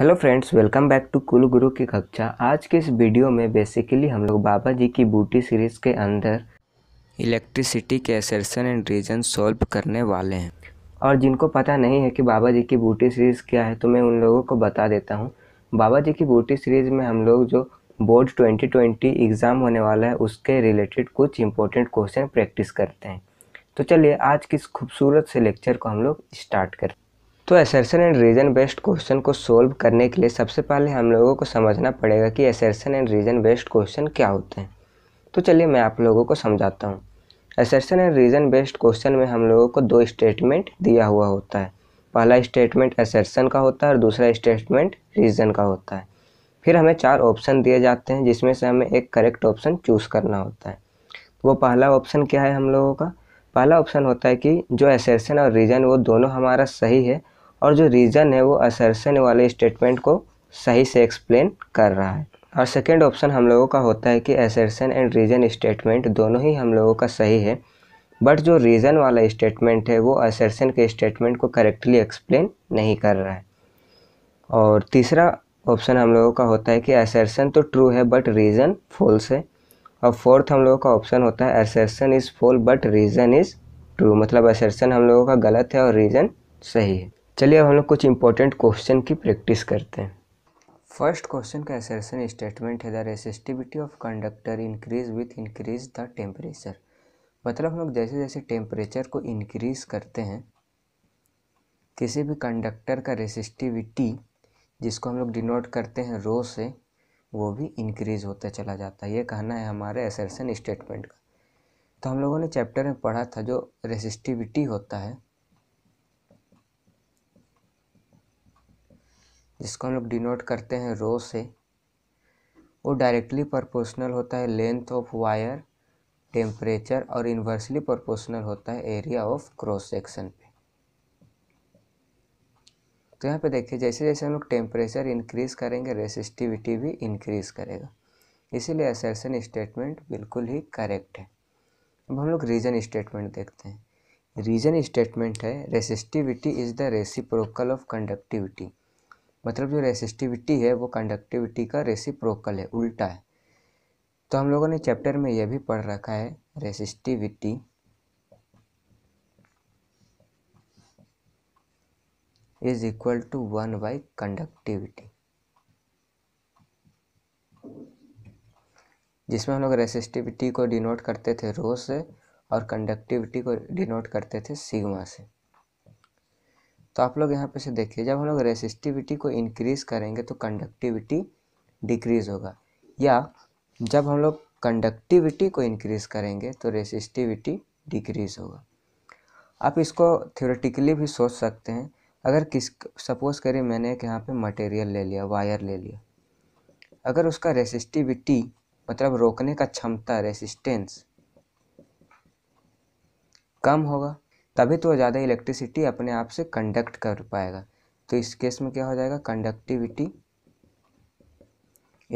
hello friends welcome back to कुल गुरु की कक्षा आज के इस वीडियो में बेसिकली हम लोग बाबा जी की बूटी सीरीज़ के अंदर इलेक्ट्रिसिटी के एसरसन एंड रीजन सॉल्व करने वाले हैं और जिनको पता नहीं है कि बाबा जी की बूटी सीरीज़ क्या है तो मैं उन लोगों को बता देता हूँ बाबा जी की बूटी सीरीज़ में हम लोग जो बोर्ड 2020 एग्ज़ाम होने वाला है उसके रिलेटेड कुछ इंपॉर्टेंट क्वेश्चन प्रैक्टिस करते हैं तो चलिए आज के इस खूबसूरत से लेक्चर को हम लोग स्टार्ट करते हैं तो assertion and reason based question को सोल्व करने के लिए सबसे पहले हम लोगों को समझना पड़ेगा कि assertion and reason based question क्या होते हैं तो चलिए मैं आप लोगों को समझाता हूँ assertion and reason based question में हम लोगों को दो स्टेटमेंट दिया हुआ होता है पहला स्टेटमेंट एसर्सन का होता है और दूसरा स्टेटमेंट रीज़न का होता है फिर हमें चार ऑप्शन दिए जाते हैं जिसमें से हमें एक करेक्ट ऑप्शन चूज़ करना होता है वो पहला ऑप्शन क्या है हम लोगों का पहला ऑप्शन होता है कि जो एसर्सन और रीज़न वो दोनों हमारा सही है और जो रीज़न है वो असरसन वाले स्टेटमेंट को सही से एक्सप्लेन कर रहा है और सेकेंड ऑप्शन हम लोगों का होता है कि असरसन एंड रीज़न स्टेटमेंट दोनों ही हम लोगों का सही है बट जो रीज़न वाला स्टेटमेंट है वो असरसन के स्टेटमेंट को करेक्टली एक्सप्लेन नहीं कर रहा है और तीसरा ऑप्शन हम लोगों का होता है कि असरसन तो ट्रू है बट रीज़न फॉल्स है और फोर्थ हम लोगों का ऑप्शन होता है assertion is false but reason is true मतलब असरसन हम लोगों का गलत है और रीज़न सही है चलिए अब हम लोग कुछ इंपॉर्टेंट क्वेश्चन की प्रैक्टिस करते हैं फर्स्ट क्वेश्चन का एसर्सन स्टेटमेंट है the resistivity of conductor increase with increase the temperature मतलब हम लोग जैसे जैसे टेम्परेचर को इंक्रीज करते हैं किसी भी कंडक्टर का रेसिस्टिविटी जिसको हम लोग डिनोट करते हैं रो से वो भी इंक्रीज होता चला जाता है ये कहना है हमारे एसर्सन स्टेटमेंट का तो हम लोगों ने चैप्टर में पढ़ा था जो रेसिस्टिविटी होता है जिसको हम लोग डिनोट करते हैं रो से वो डायरेक्टली प्रोपोर्शनल होता है लेंथ ऑफ वायर टेम्परेचर और इन्वर्सली प्रोपोर्शनल होता है एरिया ऑफ क्रॉस सेक्शन पे तो यहाँ पे देखिए जैसे जैसे हम लोग टेम्परेचर इंक्रीज़ करेंगे रेसिस्टिविटी भी इंक्रीज़ करेगा इसीलिए असरसन स्टेटमेंट बिल्कुल ही करेक्ट है अब हम लोग रीजन स्टेटमेंट देखते हैं रीजन स्टेटमेंट है resistivity is the reciprocal of conductivity मतलब जो रेसिस्टिविटी है वो कंडक्टिविटी का रेसिप्रोकल है उल्टा है तो हम लोगों ने चैप्टर में यह भी पढ़ रखा है resistivity is equal to one by conductivity जिसमें हम लोग रेसिस्टिविटी को डिनोट करते थे रो से और कंडक्टिविटी को डिनोट करते थे सिग्मा से तो आप लोग यहाँ पे से देखिए जब हम लोग रेसिस्टिविटी को इनक्रीज़ करेंगे तो कंडक्टिविटी डिक्रीज़ होगा या जब हम लोग कंडक्टिविटी को इनक्रीज़ करेंगे तो रेसिस्टिविटी डिक्रीज़ होगा आप इसको थियोरेटिकली भी सोच सकते हैं अगर किस सपोज़ करें मैंने एक यहाँ पर मटेरियल ले लिया वायर ले लिया अगर उसका रेसिस्टिविटी मतलब रोकने का क्षमता रेसिस्टेंस कम होगा तभी तो ज़्यादा इलेक्ट्रिसिटी अपने आप से कंडक्ट कर पाएगा तो इस केस में क्या हो जाएगा कंडक्टिविटी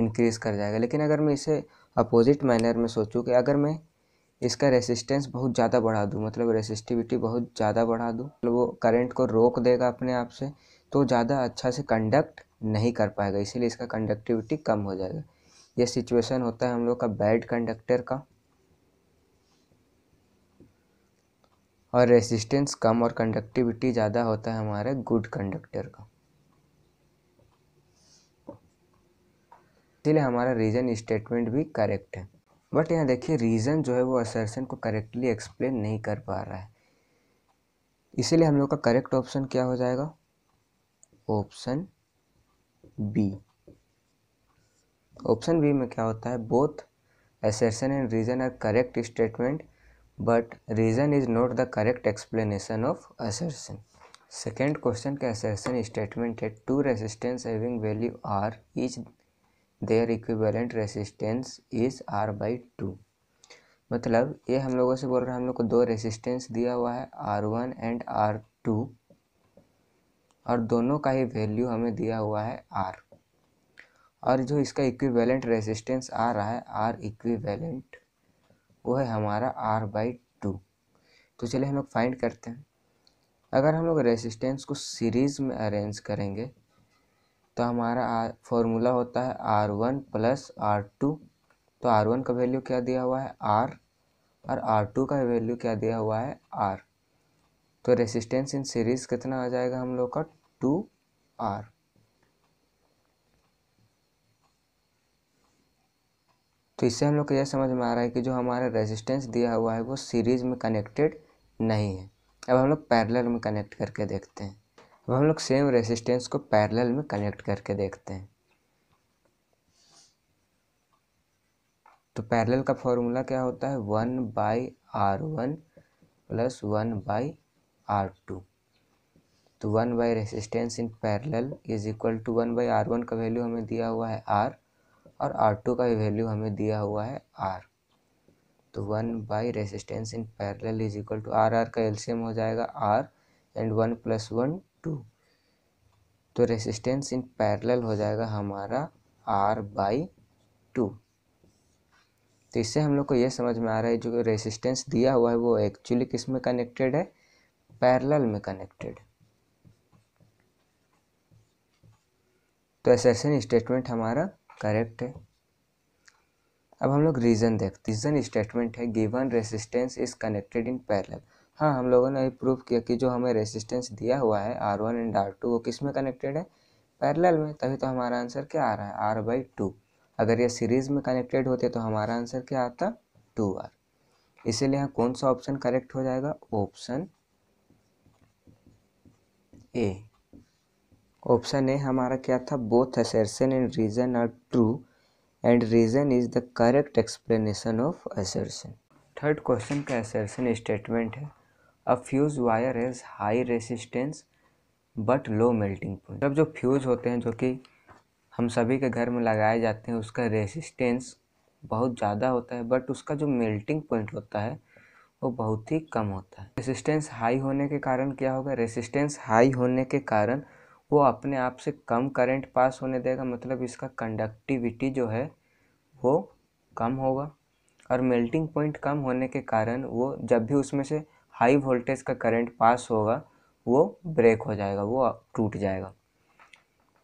इंक्रीज़ कर जाएगा लेकिन अगर मैं इसे अपोजिट मैनर में सोचूँ कि अगर मैं इसका रेसिस्टेंस बहुत ज़्यादा बढ़ा दूँ मतलब रेसिस्टिविटी बहुत ज़्यादा बढ़ा दूँ मतलब वो करंट को रोक देगा अपने आप से तो ज़्यादा अच्छा से कंडक्ट नहीं कर पाएगा इसीलिए इसका कंडक्टिविटी कम हो जाएगा ये सिचुएशन होता है हम लोग का बैड कंडक्टर का और रेजिस्टेंस कम और कंडक्टिविटी ज़्यादा होता है हमारे गुड कंडक्टर का इसलिए हमारा रीज़न स्टेटमेंट भी करेक्ट है बट यहाँ देखिए रीज़न जो है वो असर्सन को करेक्टली एक्सप्लेन नहीं कर पा रहा है इसीलिए हम लोग का करेक्ट ऑप्शन क्या हो जाएगा ऑप्शन बी ऑप्शन बी में क्या होता है both assertion and reason are correct statement but reason is not the correct explanation of assertion second question के असर्सन स्टेटमेंट है two resistance having value R is their equivalent resistance is R by two मतलब ये हम लोगों से बोल रहे हैं हम लोग को दो रेजिस्टेंस दिया हुआ है R one and R two और दोनों का ही वैल्यू हमें दिया हुआ है आर और जो इसका इक्विवेलेंट रेजिस्टेंस आ रहा है आर इक्विवेलेंट वो है हमारा आर बाई टू तो चलिए हम लोग फाइंड करते हैं अगर हम लोग रेजिस्टेंस को सीरीज़ में अरेंज करेंगे तो हमारा फॉर्मूला होता है R one plus R two तो आर वन का वैल्यू क्या दिया हुआ है आर और आर टू का वैल्यू क्या दिया हुआ है आर तो रेसिस्टेंस इन सीरीज़ कितना आ जाएगा हम लोग का टू आर तो इससे हम लोग को यह समझ में आ रहा है कि जो हमारा रेजिस्टेंस दिया हुआ है वो सीरीज़ में कनेक्टेड नहीं है अब हम लोग पैरेलल में कनेक्ट करके देखते हैं अब हम लोग सेम रेजिस्टेंस को पैरेलल में कनेक्ट करके देखते हैं तो पैरेलल का फॉर्मूला क्या होता है one by R one plus one by R two तो one by resistance in parallel is equal to one by R one का वैल्यू हमें दिया हुआ है आर और आर टू का वैल्यू हमें दिया हुआ है आर तो one by resistance in parallel is equal to R R का एल्शियम हो जाएगा R and one plus one two तो रेजिस्टेंस इन पैरेलल हो जाएगा हमारा आर बाई टू तो इससे हम लोग को यह समझ में आ रहा है जो रेजिस्टेंस दिया हुआ है वो एक्चुअली किस में कनेक्टेड है पैरेलल में कनेक्टेड तो एसर्सन स्टेटमेंट हमारा करेक्ट है अब हम लोग रीज़न देख रीज़न स्टेटमेंट है given resistance is connected in parallel हाँ हम लोगों ने प्रूव किया कि जो हमें रेसिस्टेंस दिया हुआ है R one and R two वो किस में कनेक्टेड है पैरेलल में तभी तो हमारा आंसर क्या आ रहा है आर बाई टू अगर ये सीरीज़ में कनेक्टेड होते तो हमारा आंसर क्या आता टू आर इसीलिए यहाँ कौन सा ऑप्शन करेक्ट हो जाएगा ऑप्शन ए ऑप्शन ए हमारा क्या था both assertion and reason are true and reason is the correct explanation of assertion third question का असर्सन स्टेटमेंट है a fuse wire has high resistance but low melting point जब जो fuse होते हैं जो कि हम सभी के घर में लगाए जाते हैं उसका रेसिस्टेंस बहुत ज़्यादा होता है बट उसका जो मेल्टिंग पॉइंट होता है वो बहुत ही कम होता है रेसिस्टेंस हाई होने के कारण क्या होगा रेसिस्टेंस हाई होने के कारण वो अपने आप से कम करंट पास होने देगा मतलब इसका कंडक्टिविटी जो है वो कम होगा और मेल्टिंग पॉइंट कम होने के कारण वो जब भी उसमें से हाई वोल्टेज का करंट पास होगा वो ब्रेक हो जाएगा वो टूट जाएगा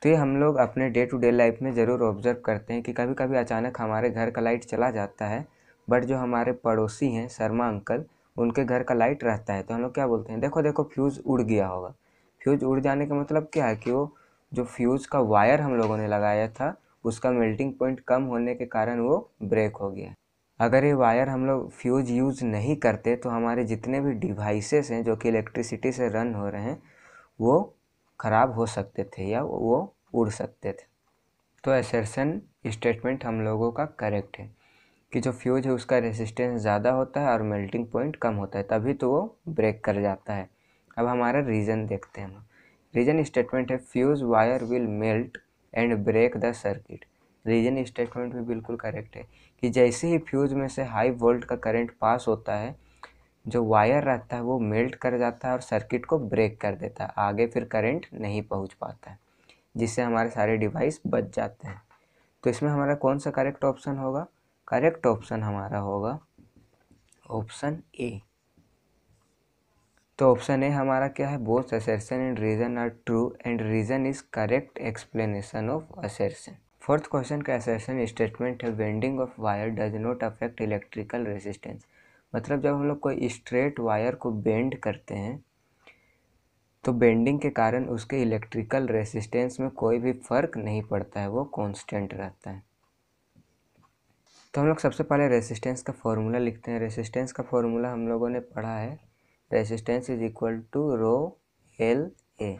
तो ये हम लोग अपने डे टू डे लाइफ में ज़रूर ऑब्ज़र्व करते हैं कि कभी कभी अचानक हमारे घर का लाइट चला जाता है बट जो हमारे पड़ोसी हैं शर्मा अंकल उनके घर का लाइट रहता है तो हम लोग क्या बोलते हैं देखो देखो फ्यूज़ उड़ गया होगा फ्यूज़ उड़ जाने का मतलब क्या है कि वो जो फ्यूज़ का वायर हम लोगों ने लगाया था उसका मेल्टिंग पॉइंट कम होने के कारण वो ब्रेक हो गया अगर ये वायर हम लोग फ्यूज यूज़ नहीं करते तो हमारे जितने भी डिवाइसेस हैं जो कि इलेक्ट्रिसिटी से रन हो रहे हैं वो ख़राब हो सकते थे या वो उड़ सकते थे तो एसरसन स्टेटमेंट हम लोगों का करेक्ट है कि जो फ्यूज है उसका रेजिस्टेंस ज़्यादा होता है और मेल्टिंग पॉइंट कम होता है तभी तो वो ब्रेक कर जाता है अब हमारा रीज़न देखते हैं हम रीजन स्टेटमेंट है fuse wire will melt and break the circuit reason statement भी बिल्कुल करेक्ट है कि जैसे ही फ्यूज़ में से हाई वोल्ट का करंट पास होता है जो वायर रहता है वो मेल्ट कर जाता है और सर्किट को ब्रेक कर देता है आगे फिर करंट नहीं पहुंच पाता है जिससे हमारे सारे डिवाइस बच जाते हैं तो इसमें हमारा कौन सा करेक्ट ऑप्शन होगा करेक्ट ऑप्शन हमारा होगा ऑप्शन ए तो ऑप्शन ए हमारा क्या है both assertion and reason are true and reason is correct explanation of assertion fourth question का असर्सन स्टेटमेंट है bending of wire does not affect electrical resistance मतलब जब हम लोग कोई स्ट्रेट वायर को बेंड करते हैं तो बेंडिंग के कारण उसके इलेक्ट्रिकल रेजिस्टेंस में कोई भी फ़र्क नहीं पड़ता है वो कांस्टेंट रहता है तो हम लोग सबसे पहले रेजिस्टेंस का फॉर्मूला लिखते हैं रेजिस्टेंस का फॉर्मूला हम लोगों ने पढ़ा है resistance is equal to rho L A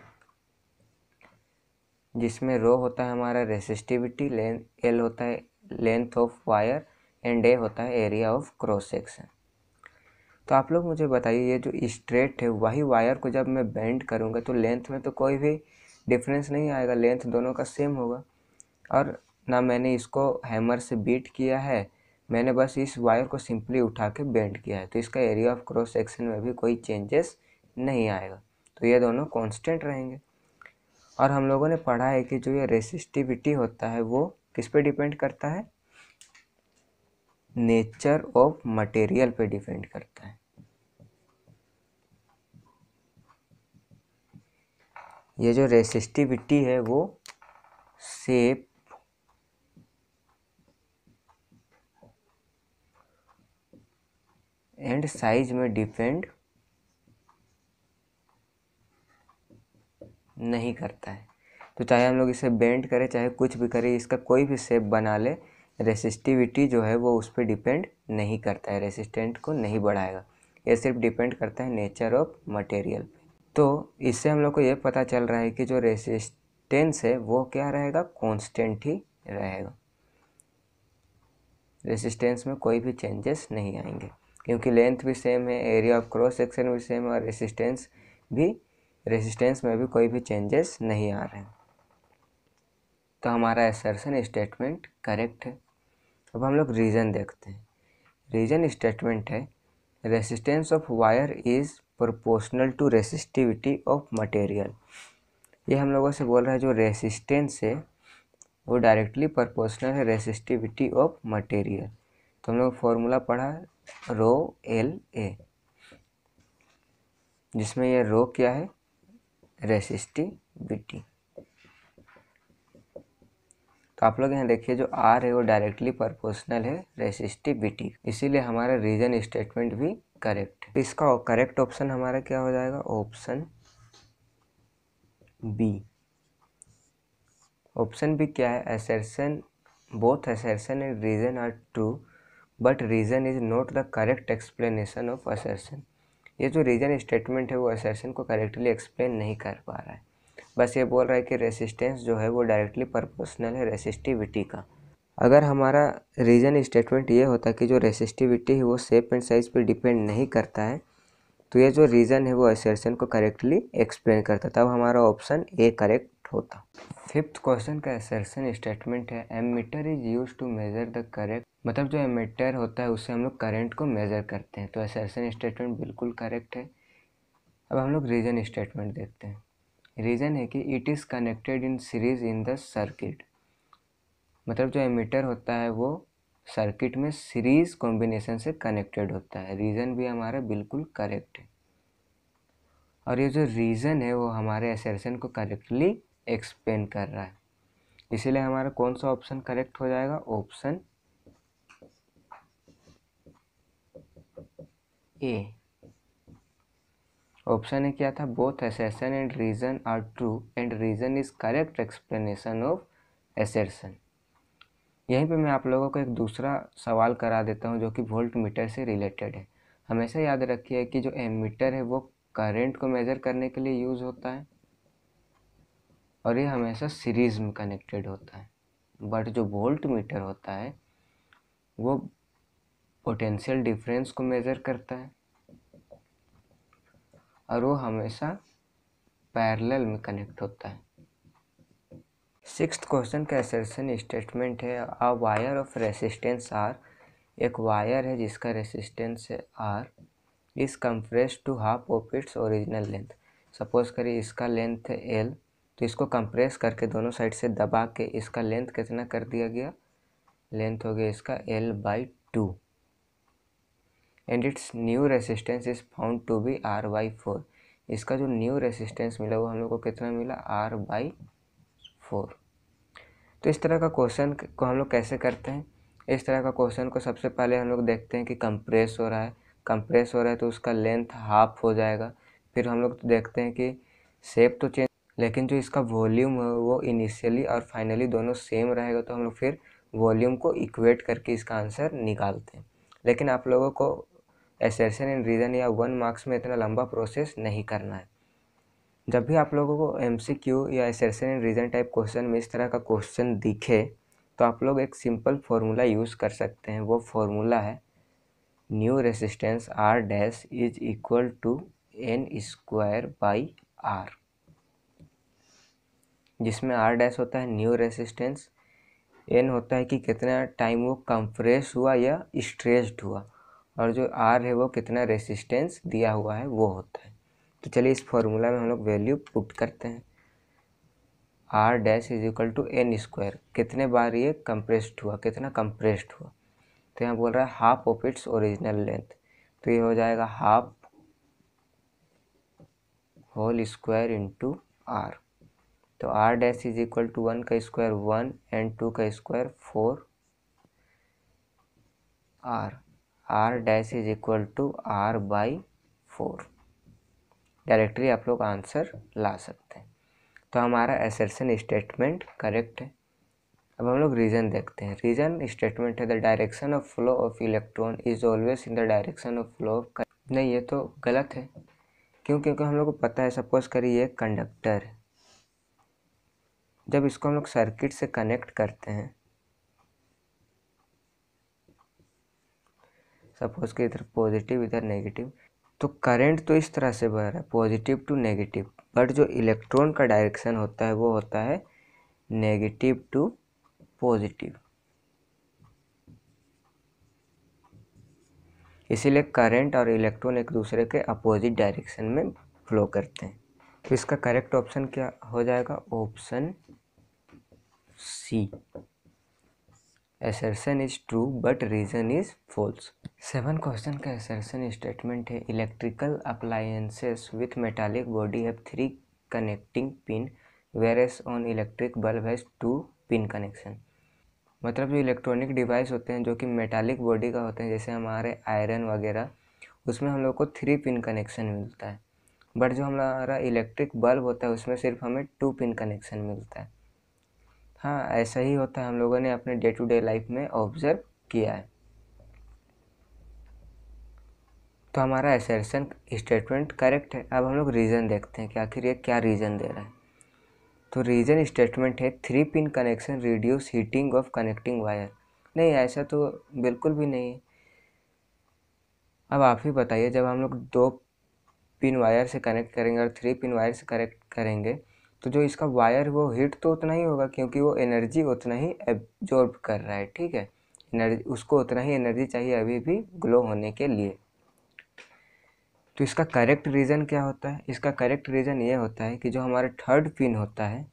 जिसमें रो होता है हमारा रेसिस्टिविटी लेंथ एल होता है length of wire and A होता है एरिया ऑफ क्रॉस सेक्शन तो आप लोग मुझे बताइए ये जो स्ट्रेट है वही वायर को जब मैं बेंड करूँगा तो लेंथ में तो कोई भी डिफरेंस नहीं आएगा लेंथ दोनों का सेम होगा और ना मैंने इसको हैमर से बीट किया है मैंने बस इस वायर को सिंपली उठा के बेंड किया है तो इसका एरिया ऑफ क्रॉस सेक्शन में भी कोई चेंजेस नहीं आएगा तो ये दोनों कांस्टेंट रहेंगे और हम लोगों ने पढ़ा है कि जो ये रेसिस्टिविटी होता है वो किस पे डिपेंड करता है नेचर ऑफ मटेरियल पे डिपेंड करता है ये जो रेसिस्टिविटी है वो सेप एंड साइज में डिपेंड नहीं करता है तो चाहे हम लोग इसे बेंड करें चाहे कुछ भी करें इसका कोई भी शेप बना ले रेसिस्टिविटी जो है वो उस पर डिपेंड नहीं करता है रेसिस्टेंट को नहीं बढ़ाएगा ये सिर्फ डिपेंड करता है नेचर ऑफ मटेरियल पे तो इससे हम लोग को ये पता चल रहा है कि जो रेसिस्टेंस है वो क्या रहेगा कॉन्स्टेंट ही रहेगा रेसिस्टेंस में कोई भी चेंजेस नहीं आएंगे क्योंकि लेंथ भी सेम है एरिया ऑफ क्रॉस सेक्शन भी सेम है और रेसिस्टेंस भी रेसिस्टेंस में भी कोई भी चेंजेस नहीं आ रहे हैं तो हमारा एसर्सन स्टेटमेंट करेक्ट है अब हम लोग रीज़न देखते हैं रीज़न स्टेटमेंट है resistance of wire is proportional to resistivity of material ये हम लोगों से बोल रहा है जो रेसिस्टेंस है वो डायरेक्टली प्रोपोर्शनल है रेसिस्टिविटी ऑफ मटेरियल तो हम लोग फॉर्मूला पढ़ा रो एल ए जिसमें यह रो क्या है रेसिस्टिविटी तो आप लोग यहाँ देखिए जो आर है वो डायरेक्टली प्रोपोर्शनल है रेसिस्टिविटी इसीलिए हमारा रीजन स्टेटमेंट भी करेक्ट इसका करेक्ट ऑप्शन हमारा क्या हो जाएगा ऑप्शन बी ऑप्शन बी क्या है assertion both assertion and reason are true but reason is not the correct explanation of assertion ये जो रीज़न स्टेटमेंट है वो असर्सन को करेक्टली एक्सप्लेन नहीं कर पा रहा है बस ये बोल रहा है कि रेसिस्टेंस जो है वो डायरेक्टली परपोसनल है रेसिस्टिविटी का अगर हमारा रीज़न स्टेटमेंट ये होता कि जो रेसिस्टिविटी है वो सेप एंड साइज़ पे डिपेंड नहीं करता है तो ये जो रीज़न है वो असर्सन को करेक्टली एक्सप्लेन करता तब हमारा ऑप्शन ए करेक्ट होता फिफ्थ क्वेश्चन का एसर्सन स्टेटमेंट है ammeter is use to measure the correct मतलब जो एमीटर होता है उससे हम लोग करेंट को मेजर करते हैं तो एसर्सन स्टेटमेंट बिल्कुल करेक्ट है अब हम लोग रीजन स्टेटमेंट देखते हैं रीज़न है कि it is connected in series in the circuit मतलब जो एमीटर होता है वो सर्किट में सीरीज कॉम्बिनेशन से कनेक्टेड होता है रीज़न भी हमारा बिल्कुल करेक्ट है और ये जो रीज़न है वो हमारे एसर्सन को करेक्टली एक्सप्लेन कर रहा है इसीलिए हमारा कौन सा ऑप्शन करेक्ट हो जाएगा ऑप्शन ए ऑप्शन ए क्या था both assertion and reason are true and reason is correct explanation of assertion यहीं पे मैं आप लोगों को एक दूसरा सवाल करा देता हूँ जो कि वोल्ट मीटर से रिलेटेड है हमेशा याद रखिए कि जो एमीटर है वो करंट को मेज़र करने के लिए यूज़ होता है और ये हमेशा सीरीज में कनेक्टेड होता है बट जो वोल्ट मीटर होता है वो पोटेंशियल डिफरेंस को मेज़र करता है और वो हमेशा पैरेलल में कनेक्ट होता है सिक्स क्वेश्चन का एसर्सन स्टेटमेंट है a wire of resistance R एक वायर है जिसका रेसिस्टेंस है R is compress to half of its original length suppose करिए इसका लेंथ है एल तो इसको कंप्रेस करके दोनों साइड से दबा के इसका लेंथ कितना कर दिया गया लेंथ हो गया इसका L by two and its new resistance is found to be R by four इसका जो न्यू रेसिस्टेंस मिला वो हम लोग को कितना मिला आर बाई फोर तो इस तरह का क्वेश्चन को हम लोग कैसे करते हैं इस तरह का क्वेश्चन को सबसे पहले हम लोग देखते हैं कि कंप्रेस हो रहा है कंप्रेस हो रहा है तो उसका लेंथ हाफ हो जाएगा फिर हम लोग तो देखते हैं कि शेप तो चेंज लेकिन जो इसका वॉल्यूम है वो इनिशियली और फाइनली दोनों सेम रहेगा तो हम लोग फिर वॉल्यूम को इक्वेट करके इसका आंसर निकालते हैं लेकिन आप लोगों को एसेसन इन रीज़न या वन मार्क्स में इतना लंबा प्रोसेस नहीं करना है जब भी आप लोगों को एम सी क्यू या assertion and reason type question में इस तरह का क्वेश्चन दिखे तो आप लोग एक सिंपल फार्मूला यूज़ कर सकते हैं वो फार्मूला है new resistance R dash is equal to N square by R जिसमें आर डैश होता है न्यू रेसिस्टेंस एन होता है कि कितना टाइम वो कंप्रेस हुआ या स्ट्रेस्ड हुआ और जो आर है वो कितना रेसिस्टेंस दिया हुआ है वो होता है तो चलिए इस फॉर्मूला में हम लोग वैल्यू पुट करते हैं R dash is equal to N square कितने बार ये कंप्रेस्ड हुआ कितना कंप्रेस्ड हुआ तो यहाँ बोल रहा है half of its original length तो ये हो जाएगा half whole square into R तो R dash is equal to one का स्क्वायर वन एंड टू का square four R R dash is equal to R by four directly आप लोग answer ला सकते हैं तो हमारा एसेसन स्टेटमेंट करेक्ट है अब हम लोग रीजन देखते हैं रीजन स्टेटमेंट है the direction of flow of electron is always in the direction of flow of नहीं ये तो गलत है क्यों क्योंकि हम लोग को पता है सपोज करिए कंडक्टर है जब इसको हम लोग सर्किट से कनेक्ट करते हैं सपोज़ कि इधर पॉजिटिव इधर नेगेटिव तो करंट तो इस तरह से बह रहा है पॉजिटिव टू नेगेटिव बट जो इलेक्ट्रॉन का डायरेक्शन होता है वो होता है नेगेटिव टू पॉजिटिव इसीलिए करंट और इलेक्ट्रॉन एक दूसरे के अपोजिट डायरेक्शन में फ्लो करते हैं तो इसका करेक्ट ऑप्शन क्या हो जाएगा option C assertion is true but reason is false seven question का एसर्सन स्टेटमेंट है electrical appliances with metallic body have three connecting pin whereas on electric bulb has two pin connection मतलब जो electronic device होते हैं जो कि metallic body का होते हैं जैसे हमारे आयरन वगैरह उसमें हम लोग को थ्री पिन कनेक्शन मिलता है बट जो हमारा इलेक्ट्रिक बल्ब होता है उसमें सिर्फ हमें टू पिन कनेक्शन मिलता है हाँ ऐसा ही होता है हम लोगों ने अपने डे टू डे लाइफ में ऑब्ज़र्व किया है तो हमारा एसर्सन स्टेटमेंट करेक्ट है अब हम लोग रीज़न देखते हैं कि आखिर ये क्या रीज़न दे रहा है तो रीज़न स्टेटमेंट है three pin connection reduce heating of connecting wire नहीं ऐसा तो बिल्कुल भी नहीं है अब आप ही बताइए जब हम लोग दो पिन वायर से कनेक्ट करेंगे और थ्री पिन वायर से कनेक्ट करेंगे तो जो इसका वायर वो हीट तो उतना ही होगा क्योंकि वो एनर्जी उतना ही एब्जॉर्ब कर रहा है ठीक है एनर्जी उसको उतना ही एनर्जी चाहिए अभी भी ग्लो होने के लिए तो इसका करेक्ट रीज़न क्या होता है इसका करेक्ट रीज़न ये होता है कि जो हमारा थर्ड पिन होता है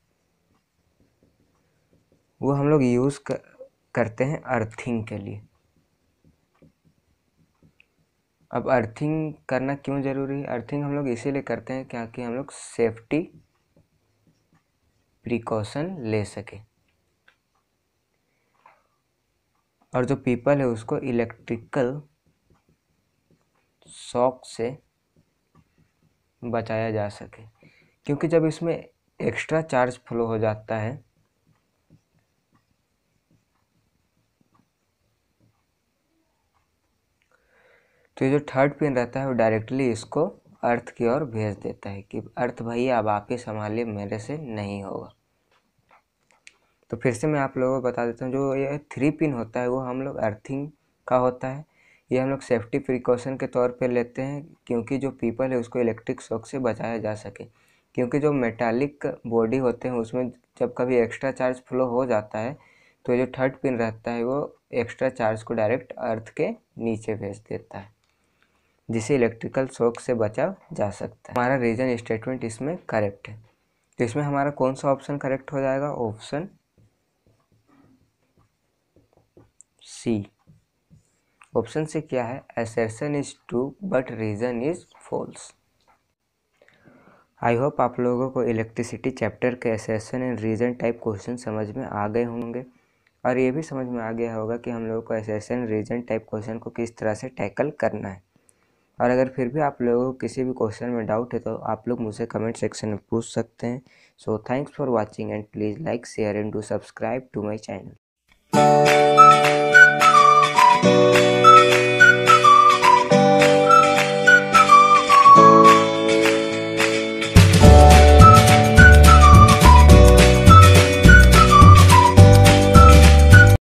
वो हम लोग यूज़ करते हैं अर्थिंग के लिए अब अर्थिंग करना क्यों ज़रूरी है अर्थिंग हम लोग इसीलिए करते हैं क्या कि हम लोग सेफ्टी प्रिकॉशन ले सकें और जो पीपल है उसको इलेक्ट्रिकल शॉक से बचाया जा सके क्योंकि जब इसमें एक्स्ट्रा चार्ज फ्लो हो जाता है तो ये जो थर्ड पिन रहता है वो डायरेक्टली इसको अर्थ की ओर भेज देता है कि अर्थ भाई अब आप ही संभालिए मेरे से नहीं होगा तो फिर से मैं आप लोगों को बता देता हूँ जो ये थ्री पिन होता है वो हम लोग अर्थिंग का होता है ये हम लोग सेफ्टी प्रिकॉशन के तौर पे लेते हैं क्योंकि जो पीपल है उसको इलेक्ट्रिक शॉक से बचाया जा सके क्योंकि जो मेटालिक बॉडी होते हैं उसमें जब कभी एक्स्ट्रा चार्ज फ्लो हो जाता है तो जो थर्ड पिन रहता है वो एक्स्ट्रा चार्ज को डायरेक्ट अर्थ के नीचे भेज देता है जिसे इलेक्ट्रिकल शॉक से बचा जा सकता है हमारा रीजन स्टेटमेंट इसमें करेक्ट है तो इसमें हमारा कौन सा ऑप्शन करेक्ट हो जाएगा ऑप्शन सी ऑप्शन से क्या है assertion is true but reason is false I hope आप लोगों को इलेक्ट्रिसिटी चैप्टर के assertion and reason type question समझ में आ गए होंगे और ये भी समझ में आ गया होगा कि हम लोगों को एसेसन रीजन टाइप क्वेश्चन को किस तरह से टैकल करना है और अगर फिर भी आप लोगों को किसी भी क्वेश्चन में डाउट है तो आप लोग मुझसे कमेंट सेक्शन में पूछ सकते हैं so thanks for watching and please like share and do subscribe to my channel